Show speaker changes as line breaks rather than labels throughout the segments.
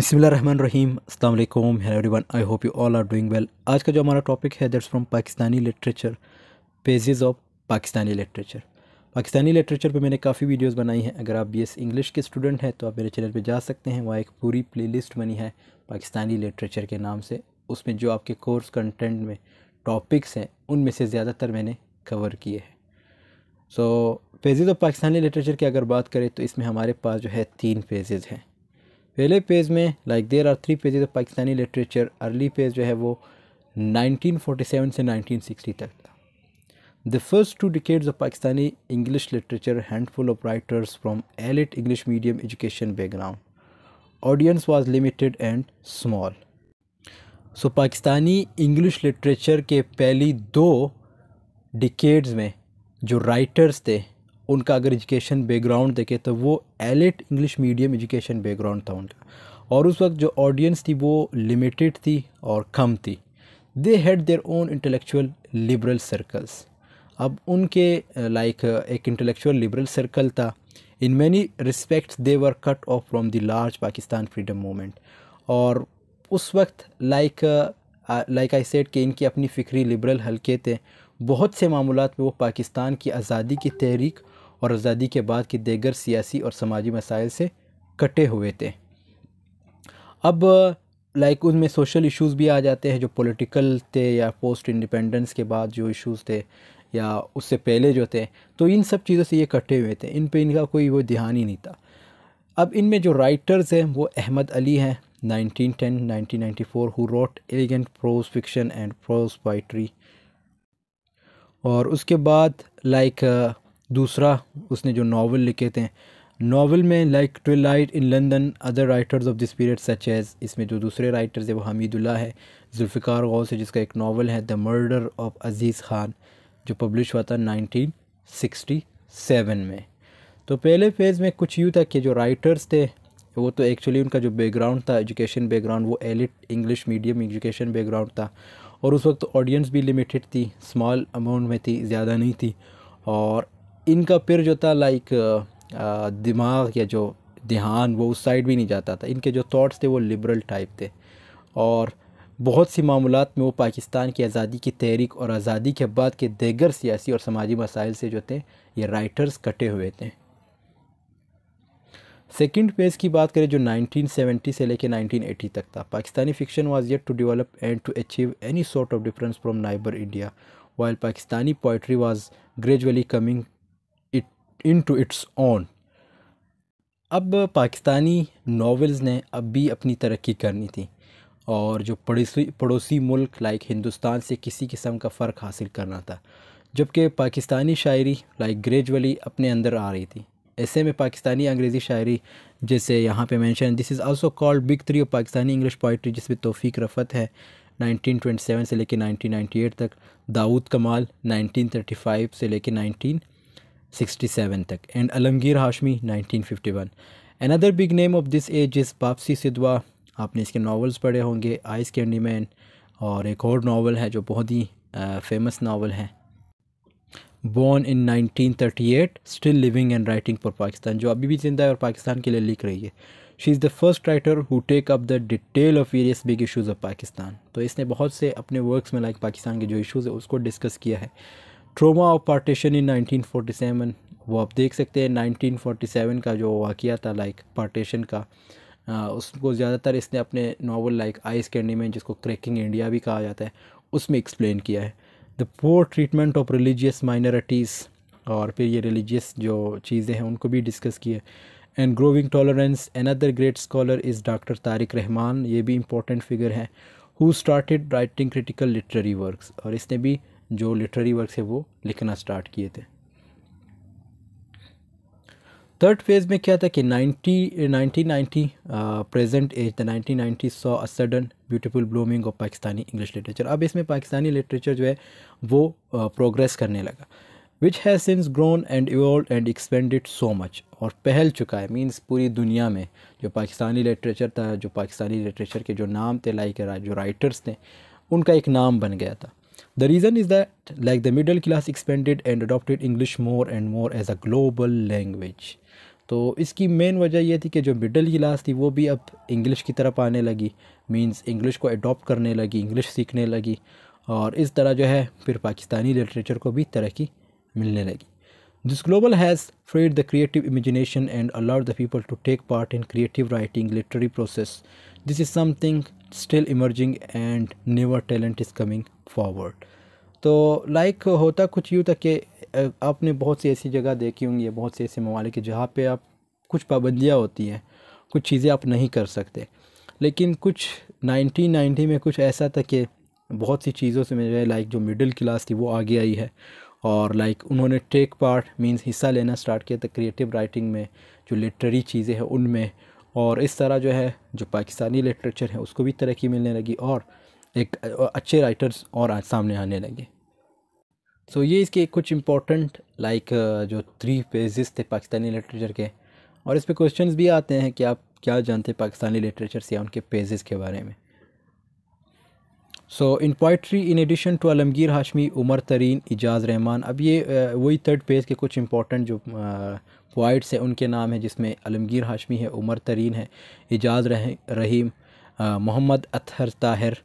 बसमीम अल्लाम hello everyone I hope you all are doing well आज का जो हमारा टॉपिक है that's from Pakistani literature pages of Pakistani literature Pakistani literature पे मैंने काफ़ी वीडियोस बनाई हैं अगर आप बी इंग्लिश के स्टूडेंट हैं तो आप मेरे चैनल पे जा सकते हैं वहाँ एक पूरी प्ले बनी है पाकिस्तानी लिटरेचर के नाम से उसमें जो आपके कोर्स कंटेंट में टॉपिक्स हैं उनमें से ज़्यादातर मैंने कवर किए हैं so pages of Pakistani literature की अगर बात करें तो इसमें हमारे पास जो है तीन पेजेज़ हैं पहले पेज में like there are three pages of Pakistani literature early page जो है वो 1947 से 1960 तक था the first two decades of Pakistani English literature handful of writers from elite English medium education background audience was limited and small so Pakistani English literature के पहली दो decades में जो राइटर्स थे उनका अगर एजुकेशन बैकग्राउंड देखें तो वो elite English medium education background था उनका और उस वक्त जो ऑडियंस थी वो लिमिटेड थी और कम थी they had their own intellectual liberal circles अब उनके लाइक एक इंटेलेक्चुअल लिबरल सर्कल था in many respect they were cut off from the large Pakistan freedom movement और उस वक्त लाइक लाइक आई सेट कि इनकी अपनी फ़िक्री लिबरल हल्के थे बहुत से मामलों में वो पाकिस्तान की आज़ादी की तहरीक और आज़ादी के बाद की दीगर सियासी और समाजी मसाइल से कटे हुए थे अब लाइक उनमें सोशल इश्यूज़ भी आ जाते हैं जो पॉलिटिकल थे या पोस्ट इंडिपेंडेंस के बाद जो इश्यूज़ थे या उससे पहले जो थे तो इन सब चीज़ों से ये कटे हुए थे इन पे इनका कोई वो ध्यान ही नहीं था अब इनमें जो राइटर्स हैं वो अहमद अली हैं 1910 1994 who wrote elegant prose fiction and prose poetry और उसके बाद लाइक दूसरा उसने जो नावल लिखे थे नावल में like twilight in London other writers of this period such as इसमें जो दूसरे राइटर्स है वो हमीदुल्ला है जुल्फ़िकार गौस है जिसका एक नावल है the murder of Aziz Khan जो पब्लिश हुआ था नाइनटीन सिक्सटी सेवन में तो पहले फेज़ में कुछ यूँ था कि जो राइटर्स थे वो तो एक्चुअली उनका जो बैकग्राउंड था एजुकेशन बैकग्राउंड वो elite English medium education background था और उस वक्त ऑडियंस भी लिमिटेड थी स्मॉल अमाउंट में थी ज़्यादा नहीं थी और इनका फिर जो था लाइक दिमाग या जो ध्यान वो उस साइड भी नहीं जाता था इनके जो थॉट्स थे वो लिबरल टाइप थे और बहुत सी मामूलत में वो पाकिस्तान की आज़ादी की तहरीक और आज़ादी के बाद के देगर सियासी और समाजी मसाइल से जो थे ये राइटर्स कटे हुए थे सेकंड फेज़ की बात करें जो 1970 से लेकर 1980 तक था Pakistani fiction was yet to develop and to achieve any sort of difference from neighbour India while Pakistani poetry was gradually coming into its own अब पाकिस्तानी नावल्स ने अब भी अपनी तरक्की करनी थी और जो पड़ोसी पड़ोसी मुल्क लाइक हिंदुस्तान से किसी किस्म का फ़र्क हासिल करना था जबकि पाकिस्तानी शायरी लाइक ग्रेजुअली अपने अंदर आ रही थी ऐसे में पाकिस्तानी अंग्रेज़ी शायरी जैसे यहाँ पे mention this is also called big three of Pakistani English poetry जिसमें तोफ़ी रफ़त है 1927 से लेकर 1998 तक दाऊद कमाल 1935 से लेकर 67 तक and Alamgir Hashmi 1951 another big name of this age is Bapsi Sidhwa आपने इसके नावल्स पढ़े होंगे आइस कैंडी मैन और एक और नावल है जो बहुत ही फेमस नावल है born in 1938 still living and writing for Pakistan जो अभी भी जिंदा है और पाकिस्तान के लिए लिख रही है she is the first writer who take up the detail of various big issues of Pakistan तो इसने बहुत से अपने वर्कस में लाइक पाकिस्तान के जो इशूज़ है उसको डिस्कस किया है ट्रोमा ऑफ पार्टीशन इन 1947 वो आप देख सकते हैं 1947 का जो वाक़ था लाइक पार्टीशन का उसको ज़्यादातर इसने अपने नावल लाइक आइस कैंडी में जिसको क्रैकिंग इंडिया भी कहा जाता है उसमें एक्सप्लेन किया है the poor treatment of religious minorities और फिर ये रिलीजियस जो चीज़ें हैं उनको भी डिस्कस किए and growing tolerance another great scholar is doctor Tariq Rahman ये भी इम्पोर्टेंट फिगर हैं who started writing critical literary works और इसने भी जो लिटरेरी वर्क है वो लिखना स्टार्ट किए थे थर्ड फेज़ में क्या था कि 90 ninety present as the 1990 saw a sudden beautiful blooming of Pakistani English literature अब इसमें पाकिस्तानी लिटरेचर जो है वो प्रोग्रेस uh, करने लगा which has since grown and evolve and expanded so much और पहल चुका है मीन्स पूरी दुनिया में जो पाकिस्तानी लिटरेचर था जो पाकिस्तानी लिटरेचर के जो नाम थे लाइक जो राइटर्स थे उनका एक नाम बन गया था The reason is that like the middle class expanded and adopted English more and more as a global language. तो इसकी मेन वजह यह थी कि जो मिडल क्लास थी वो भी अब इंग्लिश की तरफ आने लगी मींस इंग्लिश को अडॉप्ट करने लगी इंग्लिश सीखने लगी और इस तरह जो है फिर पाकिस्तानी लिटरेचर को भी तरक्की मिलने लगी this global has freed the creative imagination and allowed the people to take part in creative writing literary process this is something still emerging and never talent is coming forward तो like होता कुछ यूँ था कि आपने बहुत सी ऐसी जगह देखी होंगी बहुत से ऐसे ममालिक जहाँ पे आप कुछ पाबंदियाँ होती हैं कुछ चीज़ें आप नहीं कर सकते लेकिन कुछ 1990 में कुछ ऐसा था कि बहुत सी चीज़ों से मेरे लाइक जो मिडिल क्लास थी वो आगे आई है और लाइक उन्होंने टेक पार्ट मींस हिस्सा लेना स्टार्ट किया था क्रिएटिव राइटिंग में जो लिटरेरी चीज़ें हैं उनमें और इस तरह जो है जो पाकिस्तानी लिटरेचर है उसको भी तरक्की मिलने लगी और एक अच्छे राइटर्स और आज सामने आने लगे सो so, ये इसके कुछ इम्पोर्टेंट लाइक like, जो थ्री फेजिस थे पाकिस्तानी लिटरेचर के और इस पर क्वेश्चन भी आते हैं कि आप क्या जानते हैं पाकिस्तानी लिटरेचर से या उनके पेजेस के बारे में so in poetry in addition to Alamgir Hashmi Omar Tarin Ijaz Rahman अब ये वही थर्ड पेज के कुछ इंपॉर्टेंट जो पोइट्स हैं उनके नाम हैं जिसमें आलमगीर हाशमी है उमर तरीन है इजाज़ रह, Rahim Mohammad Athar Tahir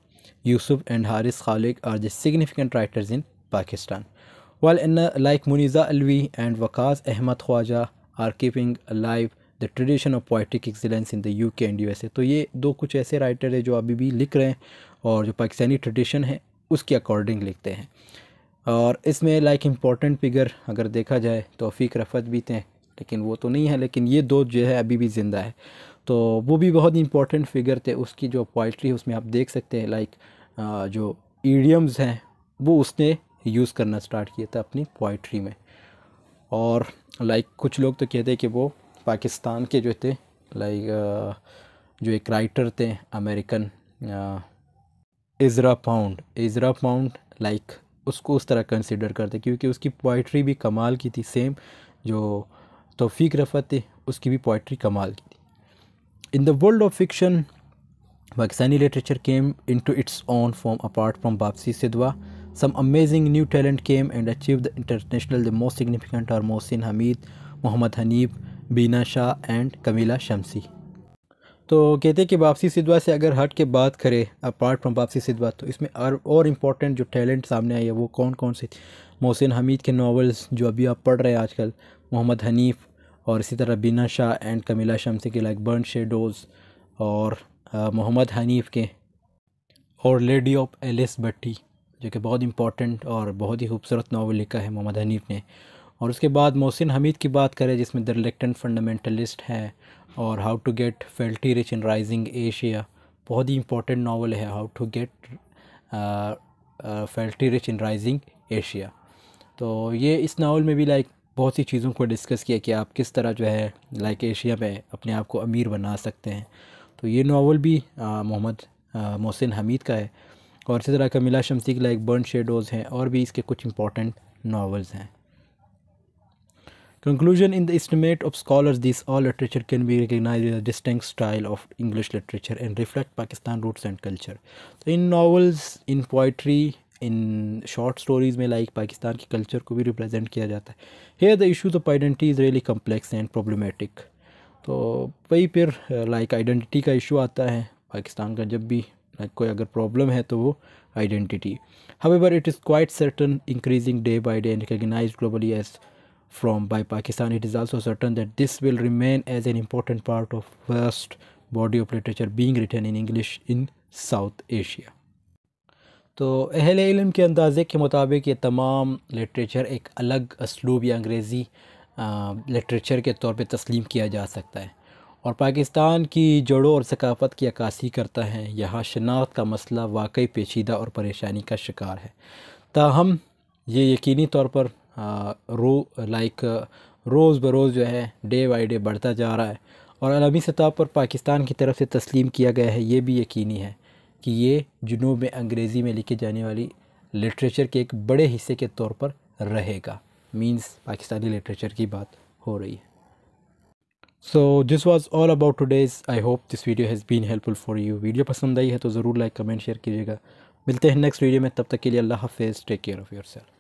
Yusuf and Haris Khalik are the significant writers in Pakistan. While in, uh, like Muniza Alvi and Waqas Ahmad Khwaja are keeping alive the tradition of poetic excellence in the U K and U S A तो ये दो कुछ ऐसे writer हैं जो अभी भी लिख रहे हैं और जो पाकिस्तानी ट्रेडिशन है उसके अकॉर्डिंग लिखते हैं और इसमें लाइक इम्पॉर्टेंट फिगर अगर देखा जाए तो रफत भी थे लेकिन वो तो नहीं है लेकिन ये दो जो है अभी भी ज़िंदा है तो वो भी बहुत इंपॉर्टेंट फिगर थे उसकी जो पोइट्री है उसमें आप देख सकते हैं लाइक जो ईडियम्स हैं वो उसने यूज़ करना स्टार्ट किया था अपनी पोइट्री में और लाइक कुछ लोग तो कहते हैं कि वो पाकिस्तान के जो थे लाइक जो एक राइटर थे American Ezra Pound Ezra Pound like उसको उस तरह कंसिडर करते क्योंकि उसकी पोइट्री भी कमाल की थी सेम जो तोफ़ी रफ़त थी उसकी भी पोइट्री कमाल की In the world of fiction, Pakistani literature came into its own form apart from Babsi Sidwa. Some amazing new talent came and achieved the international. The most significant are Mohsin Hamid, Mohammad Hanif Beena Shah and Kamila Shamsi तो कहते हैं कि वापसी सिद्वा से अगर हट के बात करें अपार्ट फ्रॉम वापसी सिद्वा तो इसमें और और इम्पॉर्टेंट जो टैलेंट सामने आई है वो कौन कौन से मोहसिन हमीद के नॉवेल्स जो अभी आप पढ़ रहे हैं आजकल मोहम्मद हनीफ और इसी तरह बिना शाह एंड कमीला शमसी के लाइक बर्न शेडोज़ और मोहम्मद हनीफ़ के और लेडी ऑफ एलिस बट्टी जो कि बहुत इंपॉर्टेंट और बहुत ही खूबसूरत नावल लिखा है मोहम्मद हनीफ़ ने और उसके बाद मोहसिन हमीद की बात करें जिसमें द रिलेक्टेंट फंडामेंटलिस्ट है और how to get filthy rich in rising Asia बहुत ही इंपॉर्टेंट नावल है how to get filthy rich in rising Asia तो ये इस नावल में भी लाइक बहुत सी चीज़ों को डिस्कस किया कि आप किस तरह जो है लाइक एशिया में अपने आप को अमीर बना सकते हैं तो ये नावल भी मोहम्मद मोहसिन हमीद का है और इसी तरह का मिला शमसी की लाइक बर्न शेडोज़ हैं और भी इसके कुछ इंपॉर्टेंट नावल्स हैं conclusion in the estimate of scholars this all literature can be recognise distinct style of English literature and reflect Pakistan roots and culture तो in novels in poetry in short stories में like Pakistan के culture को भी represent किया जाता है here the issues of identity is really complex and problematic तो वही फिर लाइक आइडेंटिटी का इशू आता है पाकिस्तान का जब भी लाइक कोई अगर प्रॉब्लम है तो वो identity however it is quite certain increasing day by day and recognise globally as from by Pakistan it is also certain that this will remain as an important part of first body of literature being return in English in South Asia तो अहल इलम के अंदाज़े के मुताबिक ये तमाम literature एक अलग असलूब या अंग्रेज़ी लिटरेचर के तौर पर तस्लीम किया जा सकता है और पाकिस्तान की जड़ों और सकाफ़त की अक्सी करता है यहाँ शनाख्त का मसला वाकई पेचीदा और परेशानी का शिकार है ताहम ये यकीनी तौर पर रो लाइक रोज़ बरोज़ जो है डे बाई डे बढ़ता जा रहा है और अलमी सतह पर पाकिस्तान की तरफ से तस्लीम किया गया है ये भी यकीनी है कि ये जुनूब में अंग्रेज़ी में लिखी जाने वाली लिटरेचर के एक बड़े हिस्से के तौर पर रहेगा मीन्स पाकिस्तानी लिटरेचर की बात हो रही है so this was all about today's I hope this video has been helpful for you video पसंद आई है तो ज़रूर लाइक कमेंट शेयर कीजिएगा मिलते हैं नेक्स्ट वीडियो में तब तक के लिए अल्लाह हाफिज़ take care of your self